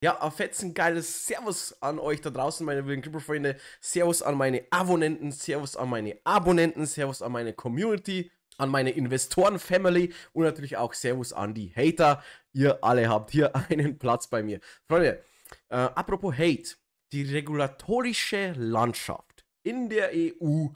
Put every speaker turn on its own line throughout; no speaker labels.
Ja, ein fetzen geiles Servus an euch da draußen, meine wilden Krippelfreunde. Servus an meine Abonnenten, Servus an meine Abonnenten, Servus an meine Community, an meine Investoren-Family und natürlich auch Servus an die Hater. Ihr alle habt hier einen Platz bei mir. Freunde, äh, apropos Hate, die regulatorische Landschaft in der EU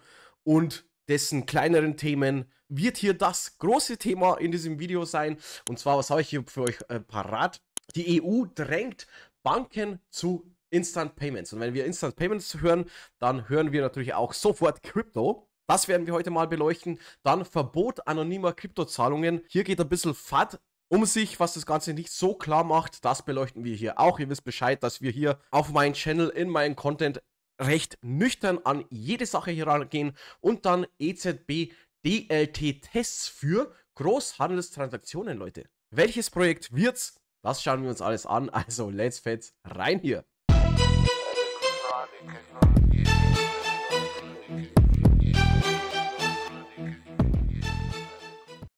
und dessen kleineren Themen wird hier das große Thema in diesem Video sein. Und zwar, was habe ich hier für euch äh, parat? Die EU drängt Banken zu Instant Payments. Und wenn wir Instant Payments hören, dann hören wir natürlich auch sofort Crypto. Das werden wir heute mal beleuchten. Dann Verbot anonymer Kryptozahlungen. Hier geht ein bisschen FAD um sich, was das Ganze nicht so klar macht. Das beleuchten wir hier auch. Ihr wisst Bescheid, dass wir hier auf meinem Channel in meinem Content recht nüchtern an jede Sache hier rangehen. Und dann EZB DLT-Tests für Großhandelstransaktionen, Leute. Welches Projekt wird's? Das schauen wir uns alles an. Also, let's fett rein hier.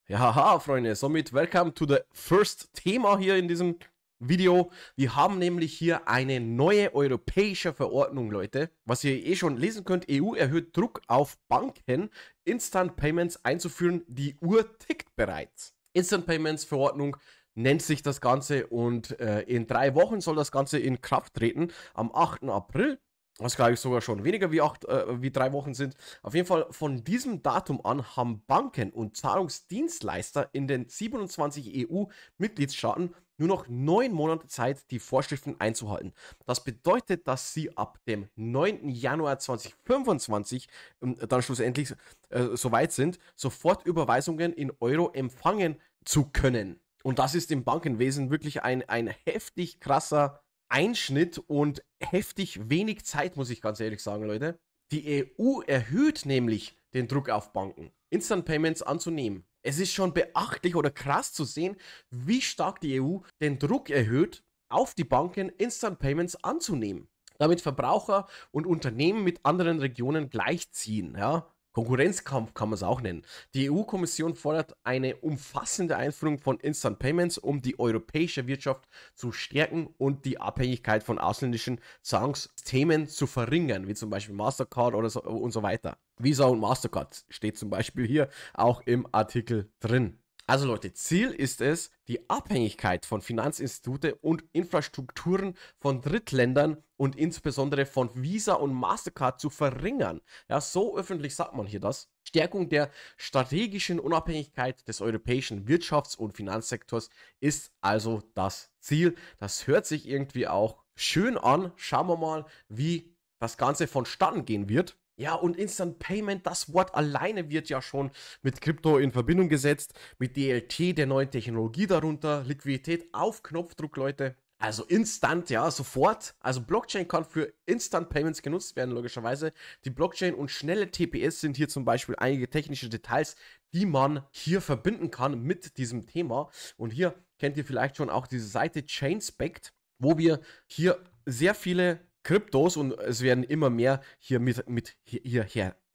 Ja, haha, Freunde, somit welcome to the first Thema hier in diesem Video. Wir haben nämlich hier eine neue europäische Verordnung, Leute. Was ihr eh schon lesen könnt, EU erhöht Druck auf Banken, Instant Payments einzuführen. Die Uhr tickt bereits. Instant Payments Verordnung nennt sich das Ganze und äh, in drei Wochen soll das Ganze in Kraft treten, am 8. April. Was glaube ich sogar schon weniger wie, acht, äh, wie drei Wochen sind. Auf jeden Fall von diesem Datum an haben Banken und Zahlungsdienstleister in den 27 EU-Mitgliedstaaten nur noch neun Monate Zeit, die Vorschriften einzuhalten. Das bedeutet, dass sie ab dem 9. Januar 2025 ähm, dann schlussendlich äh, soweit sind, sofort Überweisungen in Euro empfangen zu können. Und das ist im Bankenwesen wirklich ein, ein heftig krasser Einschnitt und heftig wenig Zeit, muss ich ganz ehrlich sagen, Leute. Die EU erhöht nämlich den Druck auf Banken, Instant Payments anzunehmen. Es ist schon beachtlich oder krass zu sehen, wie stark die EU den Druck erhöht, auf die Banken Instant Payments anzunehmen. Damit Verbraucher und Unternehmen mit anderen Regionen gleichziehen. Ja? Konkurrenzkampf kann man es auch nennen. Die EU-Kommission fordert eine umfassende Einführung von Instant Payments, um die europäische Wirtschaft zu stärken und die Abhängigkeit von ausländischen Zahlungssystemen zu verringern, wie zum Beispiel Mastercard oder so, und so weiter. Visa und Mastercard steht zum Beispiel hier auch im Artikel drin. Also Leute, Ziel ist es, die Abhängigkeit von Finanzinstitute und Infrastrukturen von Drittländern und insbesondere von Visa und Mastercard zu verringern. Ja, so öffentlich sagt man hier das. Stärkung der strategischen Unabhängigkeit des europäischen Wirtschafts- und Finanzsektors ist also das Ziel. Das hört sich irgendwie auch schön an. Schauen wir mal, wie das Ganze vonstatten gehen wird. Ja, und Instant Payment, das Wort alleine wird ja schon mit Krypto in Verbindung gesetzt, mit DLT, der neuen Technologie darunter, Liquidität auf Knopfdruck, Leute. Also instant, ja, sofort. Also Blockchain kann für Instant Payments genutzt werden, logischerweise. Die Blockchain und schnelle TPS sind hier zum Beispiel einige technische Details, die man hier verbinden kann mit diesem Thema. Und hier kennt ihr vielleicht schon auch diese Seite ChainSpect, wo wir hier sehr viele Kryptos und es werden immer mehr hier mit, mit hier,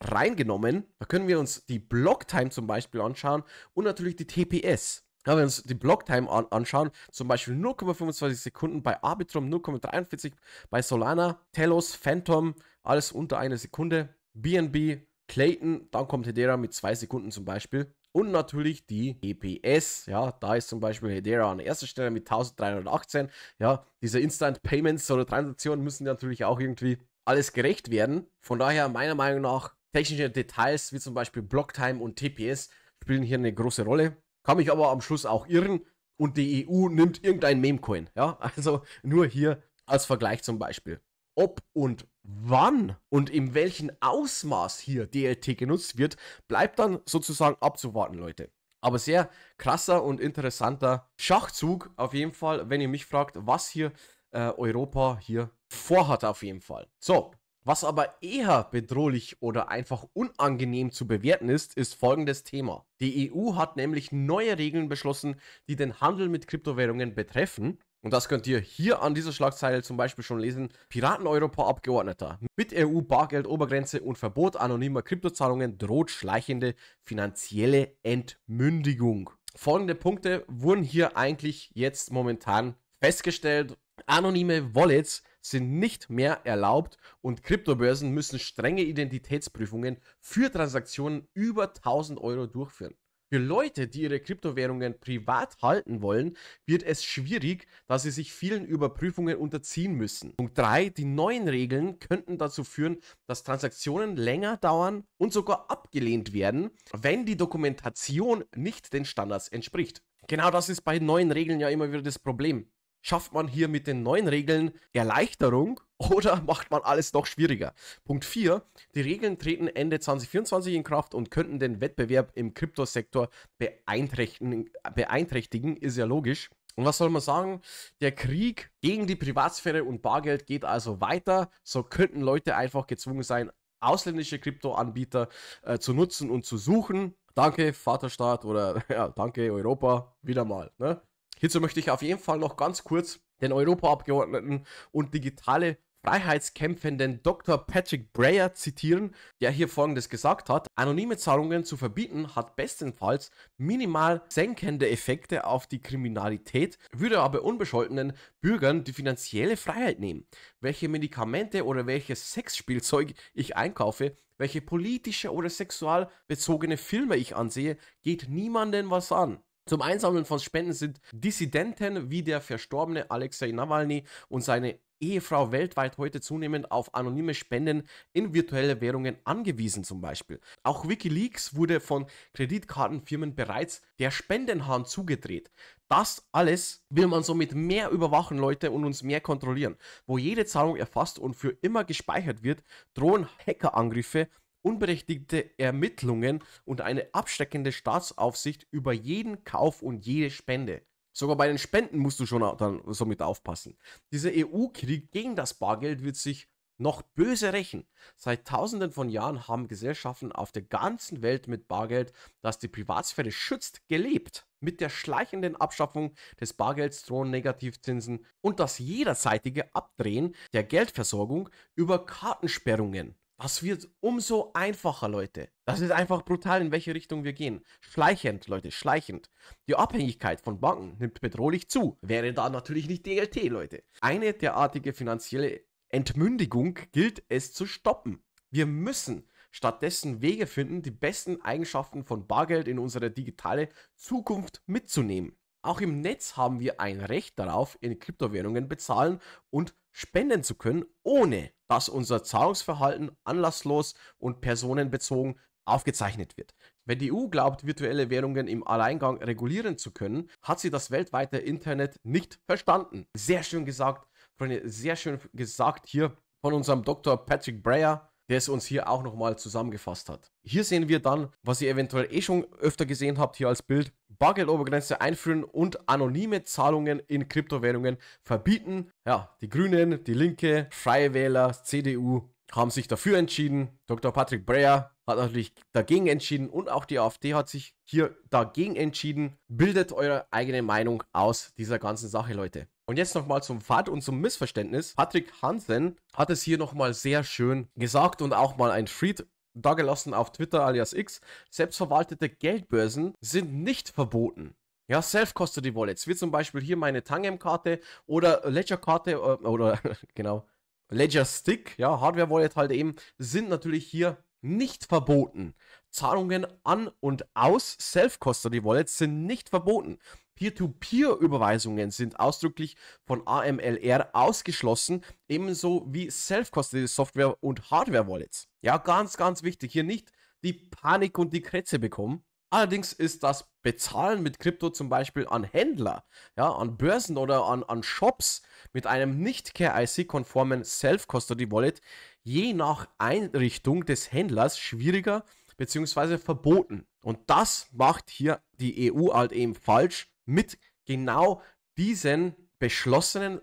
reingenommen. Da können wir uns die Blocktime zum Beispiel anschauen und natürlich die TPS. Ja, wenn wir uns die Blocktime an anschauen, zum Beispiel 0,25 Sekunden bei Arbitrum, 0,43 bei Solana, Telos, Phantom, alles unter einer Sekunde, BNB, Clayton, dann kommt Hedera mit zwei Sekunden zum Beispiel. Und natürlich die EPS, ja, da ist zum Beispiel Hedera an erster Stelle mit 1318, ja, diese Instant Payments oder Transaktionen müssen natürlich auch irgendwie alles gerecht werden. Von daher, meiner Meinung nach, technische Details wie zum Beispiel Blocktime und TPS spielen hier eine große Rolle. Kann mich aber am Schluss auch irren und die EU nimmt irgendein Memecoin, ja, also nur hier als Vergleich zum Beispiel. Ob und wann und in welchem Ausmaß hier DLT genutzt wird, bleibt dann sozusagen abzuwarten, Leute. Aber sehr krasser und interessanter Schachzug auf jeden Fall, wenn ihr mich fragt, was hier äh, Europa hier vorhat auf jeden Fall. So, was aber eher bedrohlich oder einfach unangenehm zu bewerten ist, ist folgendes Thema. Die EU hat nämlich neue Regeln beschlossen, die den Handel mit Kryptowährungen betreffen und das könnt ihr hier an dieser Schlagzeile zum Beispiel schon lesen. Piraten-Europa-Abgeordneter. Mit EU-Bargeld-Obergrenze und Verbot anonymer Kryptozahlungen droht schleichende finanzielle Entmündigung. Folgende Punkte wurden hier eigentlich jetzt momentan festgestellt. Anonyme Wallets sind nicht mehr erlaubt und Kryptobörsen müssen strenge Identitätsprüfungen für Transaktionen über 1000 Euro durchführen. Für Leute, die ihre Kryptowährungen privat halten wollen, wird es schwierig, da sie sich vielen Überprüfungen unterziehen müssen. Punkt 3. Die neuen Regeln könnten dazu führen, dass Transaktionen länger dauern und sogar abgelehnt werden, wenn die Dokumentation nicht den Standards entspricht. Genau das ist bei neuen Regeln ja immer wieder das Problem. Schafft man hier mit den neuen Regeln Erleichterung oder macht man alles noch schwieriger? Punkt 4. Die Regeln treten Ende 2024 in Kraft und könnten den Wettbewerb im Kryptosektor beeinträchtigen, beeinträchtigen, ist ja logisch. Und was soll man sagen? Der Krieg gegen die Privatsphäre und Bargeld geht also weiter. So könnten Leute einfach gezwungen sein, ausländische Kryptoanbieter äh, zu nutzen und zu suchen. Danke, Vaterstaat oder ja, danke, Europa, wieder mal. Ne? Hierzu möchte ich auf jeden Fall noch ganz kurz den Europaabgeordneten und digitale Freiheitskämpfenden Dr. Patrick Breyer zitieren, der hier folgendes gesagt hat: Anonyme Zahlungen zu verbieten hat bestenfalls minimal senkende Effekte auf die Kriminalität, würde aber unbescholtenen Bürgern die finanzielle Freiheit nehmen. Welche Medikamente oder welches Sexspielzeug ich einkaufe, welche politische oder sexual bezogene Filme ich ansehe, geht niemandem was an. Zum Einsammeln von Spenden sind Dissidenten wie der verstorbene Alexei Nawalny und seine Ehefrau weltweit heute zunehmend auf anonyme Spenden in virtuelle Währungen angewiesen zum Beispiel. Auch Wikileaks wurde von Kreditkartenfirmen bereits der Spendenhahn zugedreht. Das alles will man somit mehr überwachen, Leute, und uns mehr kontrollieren. Wo jede Zahlung erfasst und für immer gespeichert wird, drohen Hackerangriffe unberechtigte Ermittlungen und eine absteckende Staatsaufsicht über jeden Kauf und jede Spende. Sogar bei den Spenden musst du schon dann somit aufpassen. Dieser EU-Krieg gegen das Bargeld wird sich noch böse rächen. Seit tausenden von Jahren haben Gesellschaften auf der ganzen Welt mit Bargeld, das die Privatsphäre schützt, gelebt. Mit der schleichenden Abschaffung des Bargelds drohen Negativzinsen und das jederzeitige Abdrehen der Geldversorgung über Kartensperrungen. Das wird umso einfacher, Leute. Das ist einfach brutal, in welche Richtung wir gehen. Schleichend, Leute, schleichend. Die Abhängigkeit von Banken nimmt bedrohlich zu. Wäre da natürlich nicht DLT, Leute. Eine derartige finanzielle Entmündigung gilt es zu stoppen. Wir müssen stattdessen Wege finden, die besten Eigenschaften von Bargeld in unsere digitale Zukunft mitzunehmen. Auch im Netz haben wir ein Recht darauf, in Kryptowährungen bezahlen und spenden zu können, ohne dass unser Zahlungsverhalten anlasslos und personenbezogen aufgezeichnet wird. Wenn die EU glaubt, virtuelle Währungen im Alleingang regulieren zu können, hat sie das weltweite Internet nicht verstanden. Sehr schön gesagt, Freunde, sehr schön gesagt hier von unserem Dr. Patrick Breyer das uns hier auch nochmal zusammengefasst hat. Hier sehen wir dann, was ihr eventuell eh schon öfter gesehen habt hier als Bild, Bargeldobergrenze einführen und anonyme Zahlungen in Kryptowährungen verbieten. Ja, die Grünen, die Linke, Freie Wähler, CDU haben sich dafür entschieden. Dr. Patrick Breyer hat natürlich dagegen entschieden und auch die AfD hat sich hier dagegen entschieden. Bildet eure eigene Meinung aus dieser ganzen Sache, Leute. Und jetzt nochmal zum Fad und zum Missverständnis. Patrick Hansen hat es hier nochmal sehr schön gesagt und auch mal ein Tweet dagelassen auf Twitter alias X. Selbstverwaltete Geldbörsen sind nicht verboten. Ja, self custody Wallets, wie zum Beispiel hier meine Tangem-Karte oder Ledger-Karte äh, oder genau, Ledger-Stick, ja, Hardware-Wallet halt eben, sind natürlich hier nicht verboten. Zahlungen an und aus Self-Custody Wallets sind nicht verboten. Peer-to-Peer-Überweisungen sind ausdrücklich von AMLR ausgeschlossen, ebenso wie self costed Software und Hardware-Wallets. Ja, ganz, ganz wichtig, hier nicht die Panik und die Krätze bekommen. Allerdings ist das Bezahlen mit Krypto zum Beispiel an Händler, ja, an Börsen oder an, an Shops mit einem nicht KIC-konformen Self-Custody-Wallet je nach Einrichtung des Händlers schwieriger bzw. verboten. Und das macht hier die EU halt eben falsch mit genau diesen beschlossenen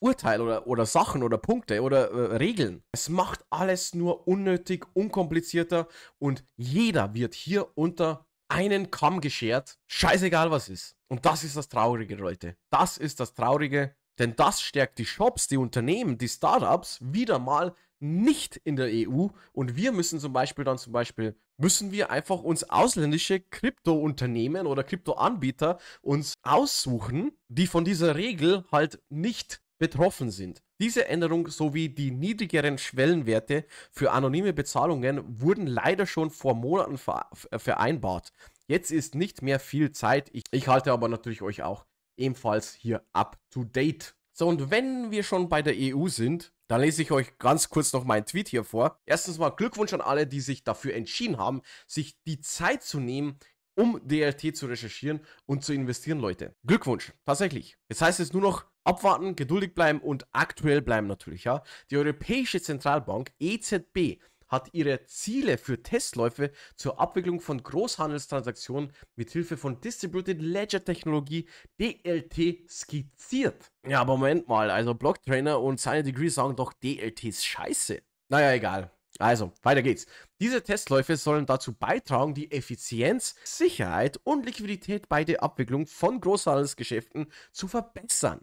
Urteil oder, oder Sachen oder Punkte oder äh, Regeln. Es macht alles nur unnötig, unkomplizierter und jeder wird hier unter einen Kamm geschert, scheißegal was ist. Und das ist das Traurige, Leute. Das ist das Traurige, denn das stärkt die Shops, die Unternehmen, die Startups wieder mal nicht in der EU und wir müssen zum Beispiel dann zum Beispiel, müssen wir einfach uns ausländische Kryptounternehmen oder Kryptoanbieter uns aussuchen, die von dieser Regel halt nicht betroffen sind. Diese Änderung sowie die niedrigeren Schwellenwerte für anonyme Bezahlungen wurden leider schon vor Monaten äh, vereinbart. Jetzt ist nicht mehr viel Zeit. Ich, ich halte aber natürlich euch auch ebenfalls hier up to date. So, und wenn wir schon bei der EU sind, dann lese ich euch ganz kurz noch meinen Tweet hier vor. Erstens mal Glückwunsch an alle, die sich dafür entschieden haben, sich die Zeit zu nehmen, um DLT zu recherchieren und zu investieren, Leute. Glückwunsch, tatsächlich. Jetzt heißt es nur noch abwarten, geduldig bleiben und aktuell bleiben natürlich, ja. Die Europäische Zentralbank EZB hat ihre Ziele für Testläufe zur Abwicklung von Großhandelstransaktionen mithilfe von Distributed Ledger Technologie DLT skizziert. Ja, aber Moment mal, also Blocktrainer und seine Degree sagen doch DLT ist scheiße. Naja, egal. Also, weiter geht's. Diese Testläufe sollen dazu beitragen, die Effizienz, Sicherheit und Liquidität bei der Abwicklung von Großhandelsgeschäften zu verbessern.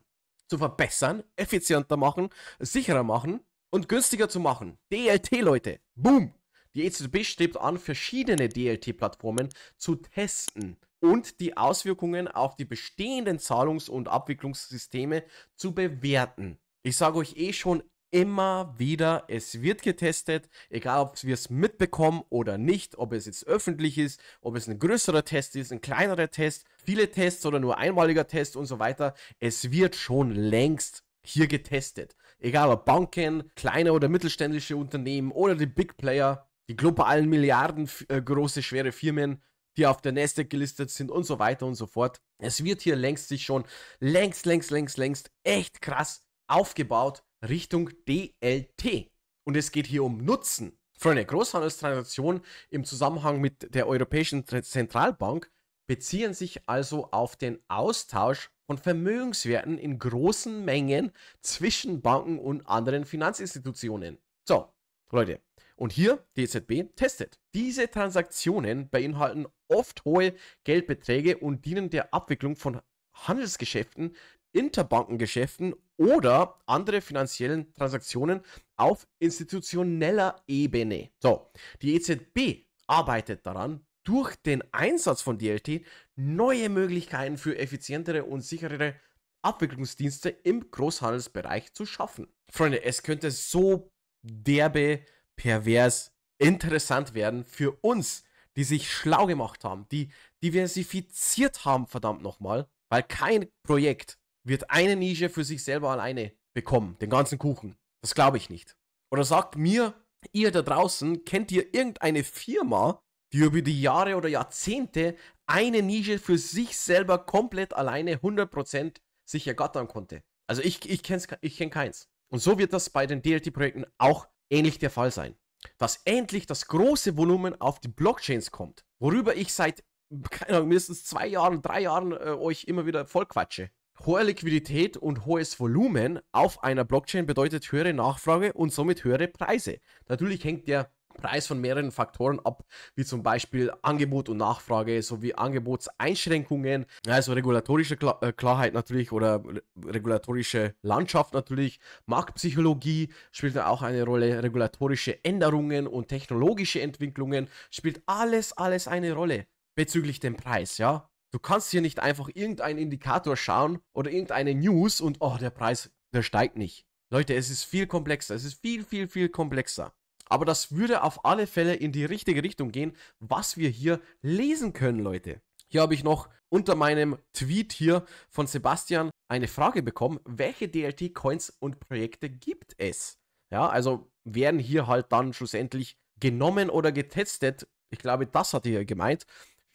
Zu verbessern, effizienter machen, sicherer machen und günstiger zu machen. DLT, Leute. Boom! Die EZB strebt an, verschiedene DLT-Plattformen zu testen und die Auswirkungen auf die bestehenden Zahlungs- und Abwicklungssysteme zu bewerten. Ich sage euch eh schon immer wieder, es wird getestet, egal ob wir es mitbekommen oder nicht, ob es jetzt öffentlich ist, ob es ein größerer Test ist, ein kleinerer Test, viele Tests oder nur einmaliger Test und so weiter. Es wird schon längst hier getestet egal ob Banken, kleine oder mittelständische Unternehmen oder die Big Player, die globalen Milliarden äh, große schwere Firmen, die auf der Nasdaq gelistet sind und so weiter und so fort. Es wird hier längst sich schon längst, längst, längst, längst echt krass aufgebaut Richtung DLT. Und es geht hier um Nutzen. Für eine Großhandelstransaktion im Zusammenhang mit der Europäischen Zentralbank beziehen sich also auf den Austausch von Vermögenswerten in großen Mengen zwischen Banken und anderen Finanzinstitutionen. So, Leute. Und hier, DZB testet. Diese Transaktionen beinhalten oft hohe Geldbeträge und dienen der Abwicklung von Handelsgeschäften, Interbankengeschäften oder andere finanziellen Transaktionen auf institutioneller Ebene. So, die EZB arbeitet daran, durch den Einsatz von DLT neue Möglichkeiten für effizientere und sicherere Abwicklungsdienste im Großhandelsbereich zu schaffen. Freunde, es könnte so derbe, pervers, interessant werden für uns, die sich schlau gemacht haben, die diversifiziert haben, verdammt nochmal, weil kein Projekt wird eine Nische für sich selber alleine bekommen, den ganzen Kuchen. Das glaube ich nicht. Oder sagt mir, ihr da draußen, kennt ihr irgendeine Firma, die über die Jahre oder Jahrzehnte eine Nische für sich selber komplett alleine 100% sich ergattern konnte. Also ich, ich kenne ich kenn keins. Und so wird das bei den DLT-Projekten auch ähnlich der Fall sein. Dass endlich das große Volumen auf die Blockchains kommt, worüber ich seit, keine Ahnung, mindestens zwei Jahren, drei Jahren äh, euch immer wieder vollquatsche. Hohe Liquidität und hohes Volumen auf einer Blockchain bedeutet höhere Nachfrage und somit höhere Preise. Natürlich hängt der Preis von mehreren Faktoren ab, wie zum Beispiel Angebot und Nachfrage sowie Angebotseinschränkungen, also regulatorische Klar äh, Klarheit natürlich oder regulatorische Landschaft natürlich, Marktpsychologie spielt auch eine Rolle, regulatorische Änderungen und technologische Entwicklungen spielt alles, alles eine Rolle bezüglich dem Preis, ja. Du kannst hier nicht einfach irgendeinen Indikator schauen oder irgendeine News und oh, der Preis, der steigt nicht. Leute, es ist viel komplexer. Es ist viel, viel, viel komplexer. Aber das würde auf alle Fälle in die richtige Richtung gehen, was wir hier lesen können, Leute. Hier habe ich noch unter meinem Tweet hier von Sebastian eine Frage bekommen, welche DLT-Coins und Projekte gibt es? Ja, also werden hier halt dann schlussendlich genommen oder getestet. Ich glaube, das hat er gemeint.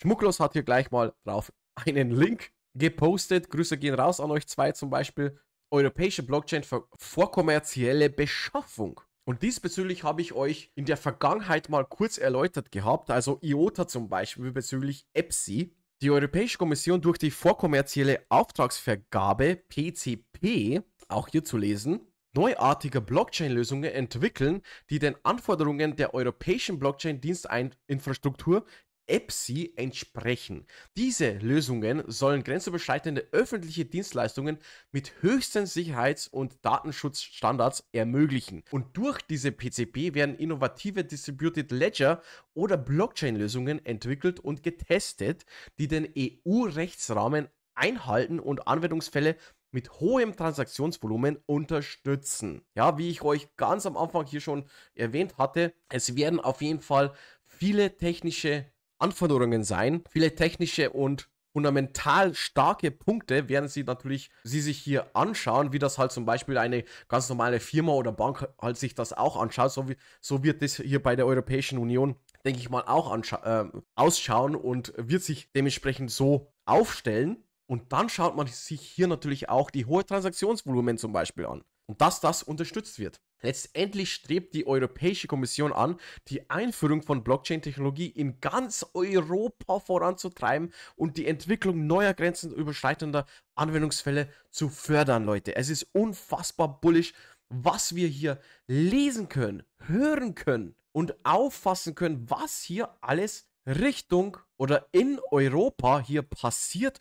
Schmucklos hat hier gleich mal drauf einen Link gepostet. Grüße gehen raus an euch zwei zum Beispiel. Europäische Blockchain für vorkommerzielle Beschaffung. Und diesbezüglich habe ich euch in der Vergangenheit mal kurz erläutert gehabt, also IOTA zum Beispiel bezüglich EPSI. Die Europäische Kommission durch die vorkommerzielle Auftragsvergabe PCP, auch hier zu lesen, neuartige Blockchain-Lösungen entwickeln, die den Anforderungen der europäischen Blockchain-Diensteinfrastruktur EPSI entsprechen. Diese Lösungen sollen grenzüberschreitende öffentliche Dienstleistungen mit höchsten Sicherheits- und Datenschutzstandards ermöglichen. Und durch diese PCP werden innovative Distributed Ledger oder Blockchain-Lösungen entwickelt und getestet, die den EU-Rechtsrahmen einhalten und Anwendungsfälle mit hohem Transaktionsvolumen unterstützen. Ja, wie ich euch ganz am Anfang hier schon erwähnt hatte, es werden auf jeden Fall viele technische Anforderungen sein. Viele technische und fundamental starke Punkte werden sie natürlich, sie sich hier anschauen, wie das halt zum Beispiel eine ganz normale Firma oder Bank halt sich das auch anschaut. So, wie, so wird das hier bei der Europäischen Union, denke ich mal, auch äh, ausschauen und wird sich dementsprechend so aufstellen. Und dann schaut man sich hier natürlich auch die hohe Transaktionsvolumen zum Beispiel an. Und dass das unterstützt wird. Letztendlich strebt die Europäische Kommission an, die Einführung von Blockchain-Technologie in ganz Europa voranzutreiben und die Entwicklung neuer grenzenüberschreitender Anwendungsfälle zu fördern, Leute. Es ist unfassbar bullisch, was wir hier lesen können, hören können und auffassen können, was hier alles Richtung oder in Europa hier passiert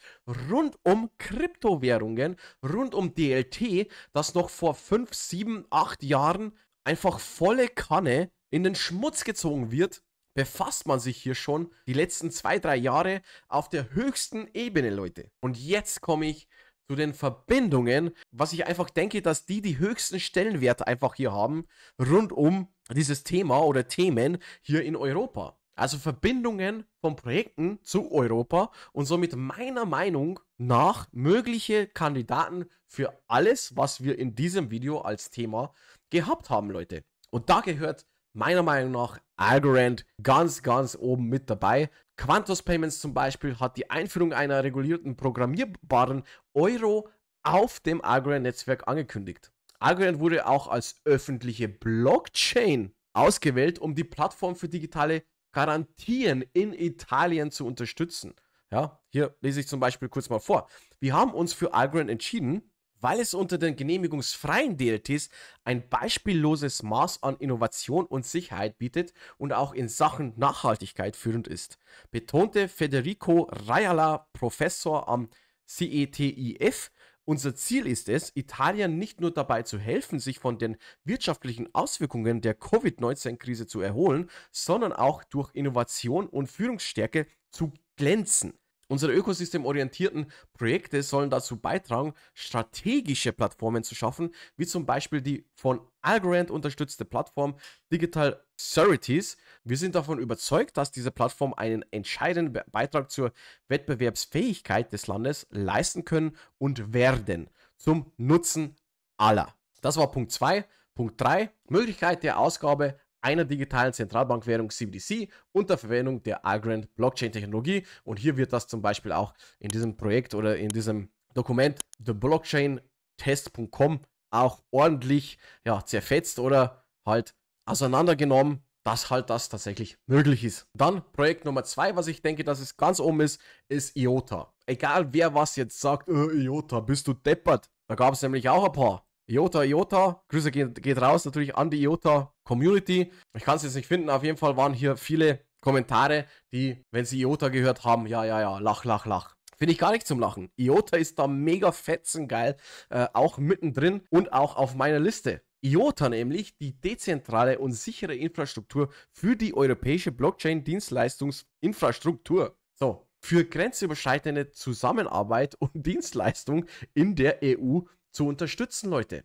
rund um Kryptowährungen, rund um DLT, das noch vor 5, 7, 8 Jahren einfach volle Kanne in den Schmutz gezogen wird, befasst man sich hier schon die letzten 2, 3 Jahre auf der höchsten Ebene, Leute. Und jetzt komme ich zu den Verbindungen, was ich einfach denke, dass die die höchsten Stellenwerte einfach hier haben, rund um dieses Thema oder Themen hier in Europa. Also Verbindungen von Projekten zu Europa und somit meiner Meinung nach mögliche Kandidaten für alles, was wir in diesem Video als Thema gehabt haben, Leute. Und da gehört meiner Meinung nach Algorand ganz, ganz oben mit dabei. Quantos Payments zum Beispiel hat die Einführung einer regulierten programmierbaren Euro auf dem Algorand-Netzwerk angekündigt. Algorand wurde auch als öffentliche Blockchain ausgewählt, um die Plattform für digitale garantieren, in Italien zu unterstützen. Ja, hier lese ich zum Beispiel kurz mal vor. Wir haben uns für Algorand entschieden, weil es unter den genehmigungsfreien DLTs ein beispielloses Maß an Innovation und Sicherheit bietet und auch in Sachen Nachhaltigkeit führend ist, betonte Federico Rayala, Professor am CETIF unser Ziel ist es, Italien nicht nur dabei zu helfen, sich von den wirtschaftlichen Auswirkungen der Covid-19-Krise zu erholen, sondern auch durch Innovation und Führungsstärke zu glänzen. Unsere ökosystemorientierten Projekte sollen dazu beitragen, strategische Plattformen zu schaffen, wie zum Beispiel die von Algorand unterstützte Plattform Digital Cerities. Wir sind davon überzeugt, dass diese Plattform einen entscheidenden Beitrag zur Wettbewerbsfähigkeit des Landes leisten können und werden. Zum Nutzen aller. Das war Punkt 2. Punkt 3. Möglichkeit der Ausgabe einer digitalen Zentralbankwährung CBDC unter Verwendung der Algorand Blockchain-Technologie. Und hier wird das zum Beispiel auch in diesem Projekt oder in diesem Dokument theblockchaintest.com auch ordentlich ja, zerfetzt oder halt auseinandergenommen, dass halt das tatsächlich möglich ist. Dann Projekt Nummer zwei, was ich denke, dass es ganz oben ist, ist IOTA. Egal wer was jetzt sagt, äh, IOTA, bist du deppert? Da gab es nämlich auch ein paar. IOTA, IOTA, Grüße geht, geht raus natürlich an die IOTA Community. Ich kann es jetzt nicht finden, auf jeden Fall waren hier viele Kommentare, die, wenn sie IOTA gehört haben, ja, ja, ja, lach, lach, lach. Finde ich gar nicht zum Lachen. IOTA ist da mega fetzengeil, äh, auch mittendrin und auch auf meiner Liste. IOTA nämlich die dezentrale und sichere Infrastruktur für die europäische Blockchain-Dienstleistungsinfrastruktur. So, für grenzüberschreitende Zusammenarbeit und Dienstleistung in der EU zu unterstützen, Leute.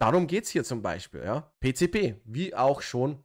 Darum geht es hier zum Beispiel, ja. PCP, wie auch schon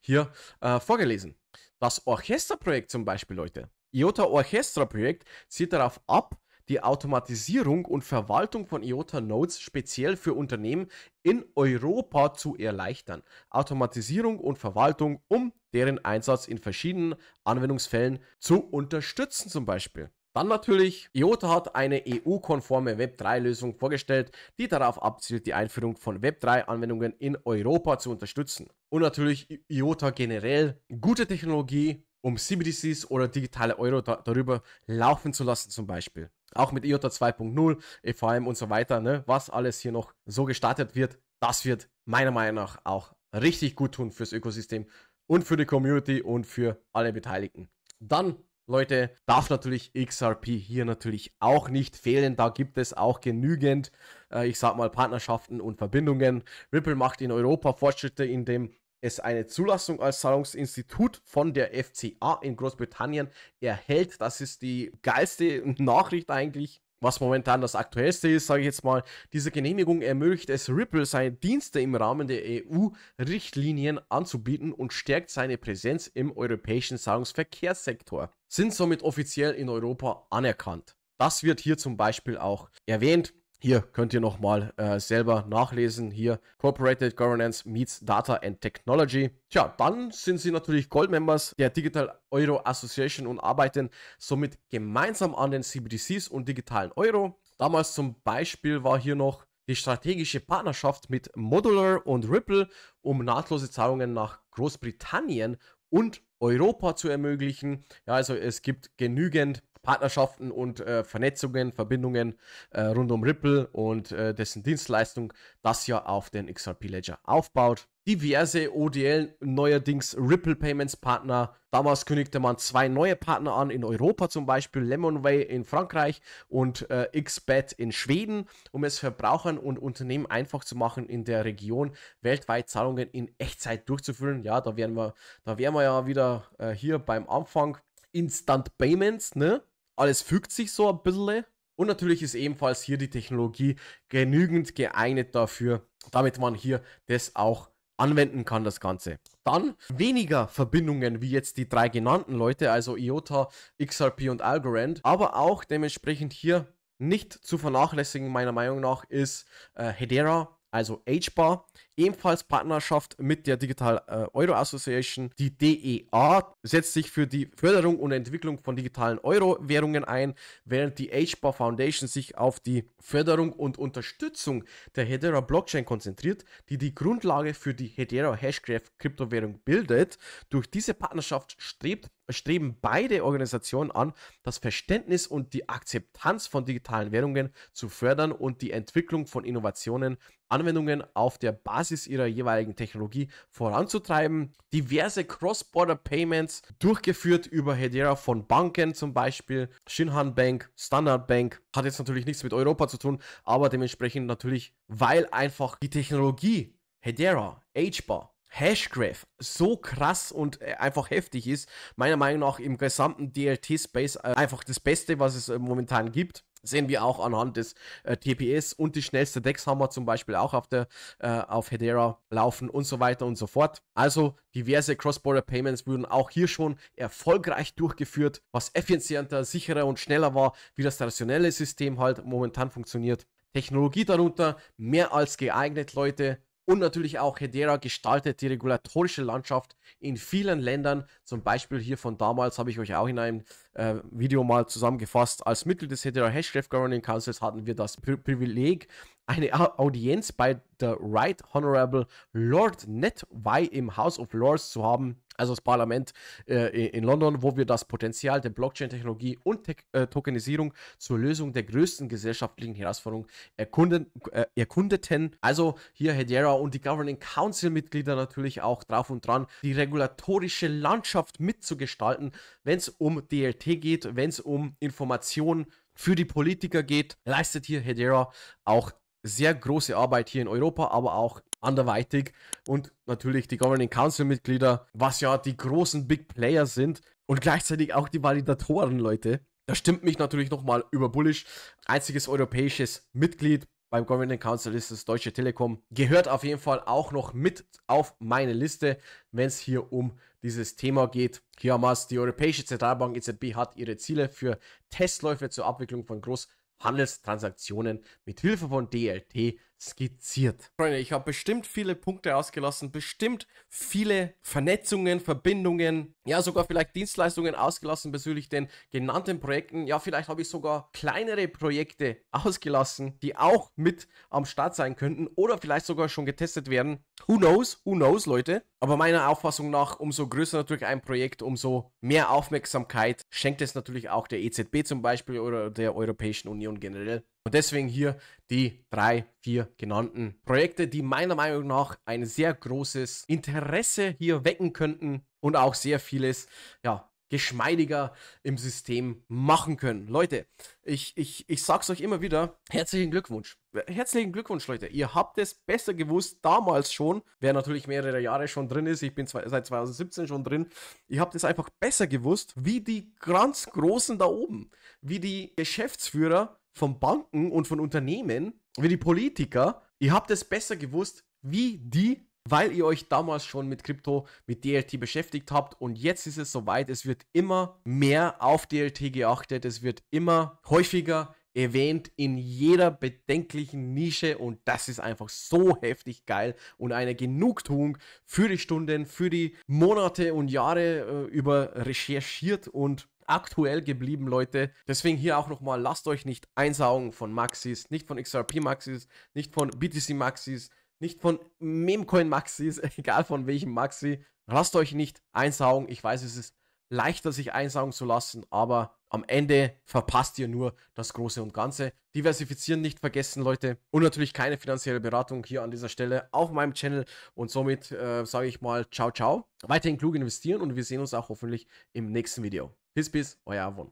hier äh, vorgelesen. Das Orchesterprojekt zum Beispiel, Leute. IOTA Orchestra-Projekt zielt darauf ab, die Automatisierung und Verwaltung von IOTA Nodes speziell für Unternehmen in Europa zu erleichtern. Automatisierung und Verwaltung, um deren Einsatz in verschiedenen Anwendungsfällen zu unterstützen zum Beispiel. Dann natürlich, IOTA hat eine EU-konforme Web3-Lösung vorgestellt, die darauf abzielt, die Einführung von Web3-Anwendungen in Europa zu unterstützen. Und natürlich IOTA generell gute Technologie, um CBDCs oder digitale Euro da darüber laufen zu lassen zum Beispiel. Auch mit IOTA 2.0, EVM und so weiter, ne? was alles hier noch so gestartet wird, das wird meiner Meinung nach auch richtig gut tun fürs Ökosystem und für die Community und für alle Beteiligten. Dann Leute, darf natürlich XRP hier natürlich auch nicht fehlen. Da gibt es auch genügend, äh, ich sag mal, Partnerschaften und Verbindungen. Ripple macht in Europa Fortschritte in dem es eine Zulassung als Zahlungsinstitut von der FCA in Großbritannien erhält. Das ist die geilste Nachricht eigentlich. Was momentan das aktuellste ist, sage ich jetzt mal, diese Genehmigung ermöglicht es Ripple, seine Dienste im Rahmen der EU-Richtlinien anzubieten und stärkt seine Präsenz im europäischen Zahlungsverkehrssektor. Sind somit offiziell in Europa anerkannt. Das wird hier zum Beispiel auch erwähnt. Hier könnt ihr nochmal äh, selber nachlesen. Hier Corporated Governance meets Data and Technology. Tja, dann sind sie natürlich Goldmembers der Digital Euro Association und arbeiten somit gemeinsam an den CBDCs und digitalen Euro. Damals zum Beispiel war hier noch die strategische Partnerschaft mit Modular und Ripple, um nahtlose Zahlungen nach Großbritannien und Europa zu ermöglichen. Ja, also es gibt genügend Partnerschaften und äh, Vernetzungen, Verbindungen äh, rund um Ripple und äh, dessen Dienstleistung, das ja auf den XRP Ledger aufbaut. Diverse ODL, neuerdings Ripple Payments Partner. Damals kündigte man zwei neue Partner an, in Europa zum Beispiel Lemonway in Frankreich und äh, Xbet in Schweden, um es Verbrauchern und Unternehmen einfach zu machen, in der Region weltweit Zahlungen in Echtzeit durchzuführen. Ja, da wären wir, da wären wir ja wieder äh, hier beim Anfang Instant Payments, ne? Alles fügt sich so ein bisschen. Und natürlich ist ebenfalls hier die Technologie genügend geeignet dafür, damit man hier das auch anwenden kann, das Ganze. Dann weniger Verbindungen wie jetzt die drei genannten Leute, also IOTA, XRP und Algorand, aber auch dementsprechend hier nicht zu vernachlässigen, meiner Meinung nach, ist äh, Hedera, also HBAR ebenfalls Partnerschaft mit der Digital äh, Euro Association. Die DEA setzt sich für die Förderung und Entwicklung von digitalen Euro-Währungen ein, während die HBAR Foundation sich auf die Förderung und Unterstützung der Hedera Blockchain konzentriert, die die Grundlage für die Hedera Hashgraph Kryptowährung bildet. Durch diese Partnerschaft strebt streben beide Organisationen an, das Verständnis und die Akzeptanz von digitalen Währungen zu fördern und die Entwicklung von Innovationen, Anwendungen auf der Basis Basis ihrer jeweiligen Technologie voranzutreiben. Diverse Cross-Border-Payments durchgeführt über Hedera von Banken zum Beispiel. Shinhan Bank, Standard Bank hat jetzt natürlich nichts mit Europa zu tun, aber dementsprechend natürlich, weil einfach die Technologie Hedera, HBAR, Hashgraph so krass und äh, einfach heftig ist, meiner Meinung nach im gesamten DLT-Space äh, einfach das Beste, was es äh, momentan gibt. Sehen wir auch anhand des äh, TPS und die schnellste Decks haben wir zum Beispiel auch auf der äh, auf Hedera laufen und so weiter und so fort. Also diverse Cross-Border Payments wurden auch hier schon erfolgreich durchgeführt, was effizienter, sicherer und schneller war, wie das traditionelle System halt momentan funktioniert. Technologie darunter, mehr als geeignet, Leute. Und natürlich auch Hedera gestaltet die regulatorische Landschaft in vielen Ländern. Zum Beispiel hier von damals habe ich euch auch in einem äh, Video mal zusammengefasst. Als Mitglied des Hedera Hashgraph Governing Councils hatten wir das Pri Privileg, eine Audienz bei der Right Honorable Lord Netway im House of Lords zu haben also das Parlament äh, in London, wo wir das Potenzial der Blockchain-Technologie und Te äh, Tokenisierung zur Lösung der größten gesellschaftlichen Herausforderung erkunden, äh, erkundeten. Also hier Hedera und die Governing Council-Mitglieder natürlich auch drauf und dran, die regulatorische Landschaft mitzugestalten, wenn es um DLT geht, wenn es um Informationen für die Politiker geht, leistet hier Hedera auch sehr große Arbeit hier in Europa, aber auch anderweitig und natürlich die Governing Council-Mitglieder, was ja die großen Big Player sind und gleichzeitig auch die Validatoren, Leute. Das stimmt mich natürlich nochmal über bullish. Einziges europäisches Mitglied beim Governing Council ist das Deutsche Telekom. Gehört auf jeden Fall auch noch mit auf meine Liste, wenn es hier um dieses Thema geht. Hier haben wir es. Die Europäische Zentralbank EZB hat ihre Ziele für Testläufe zur Abwicklung von Großhandelstransaktionen mit Hilfe von DLT skizziert. Freunde, ich habe bestimmt viele Punkte ausgelassen, bestimmt viele Vernetzungen, Verbindungen, ja sogar vielleicht Dienstleistungen ausgelassen bezüglich den genannten Projekten. Ja, vielleicht habe ich sogar kleinere Projekte ausgelassen, die auch mit am Start sein könnten oder vielleicht sogar schon getestet werden. Who knows, who knows, Leute. Aber meiner Auffassung nach, umso größer natürlich ein Projekt, umso mehr Aufmerksamkeit schenkt es natürlich auch der EZB zum Beispiel oder der Europäischen Union generell. Und deswegen hier die drei, vier genannten Projekte, die meiner Meinung nach ein sehr großes Interesse hier wecken könnten und auch sehr vieles, ja, geschmeidiger im System machen können. Leute, ich, ich, ich sag's euch immer wieder, herzlichen Glückwunsch. Herzlichen Glückwunsch, Leute. Ihr habt es besser gewusst damals schon, wer natürlich mehrere Jahre schon drin ist. Ich bin zwei, seit 2017 schon drin. Ihr habt es einfach besser gewusst, wie die ganz Großen da oben, wie die Geschäftsführer von Banken und von Unternehmen, wie die Politiker, ihr habt es besser gewusst, wie die weil ihr euch damals schon mit Krypto, mit DLT beschäftigt habt und jetzt ist es soweit, es wird immer mehr auf DLT geachtet, es wird immer häufiger erwähnt in jeder bedenklichen Nische und das ist einfach so heftig geil und eine Genugtuung für die Stunden, für die Monate und Jahre äh, über recherchiert und aktuell geblieben, Leute. Deswegen hier auch nochmal, lasst euch nicht einsaugen von Maxis, nicht von XRP Maxis, nicht von BTC Maxis, nicht von Memcoin Maxis, egal von welchem Maxi. Lasst euch nicht einsaugen. Ich weiß, es ist leichter, sich einsaugen zu lassen, aber am Ende verpasst ihr nur das Große und Ganze. Diversifizieren nicht vergessen, Leute. Und natürlich keine finanzielle Beratung hier an dieser Stelle auf meinem Channel. Und somit äh, sage ich mal, ciao, ciao. Weiterhin klug investieren und wir sehen uns auch hoffentlich im nächsten Video. His oh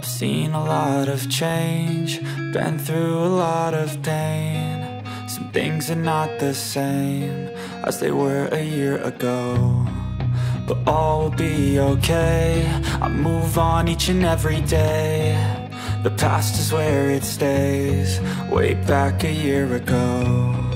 I've seen a lot of change, been through a lot of pain. Some things are not the same as they were a year ago. But all will be okay, I move on each and every day. The past is where it stays, way back a year ago.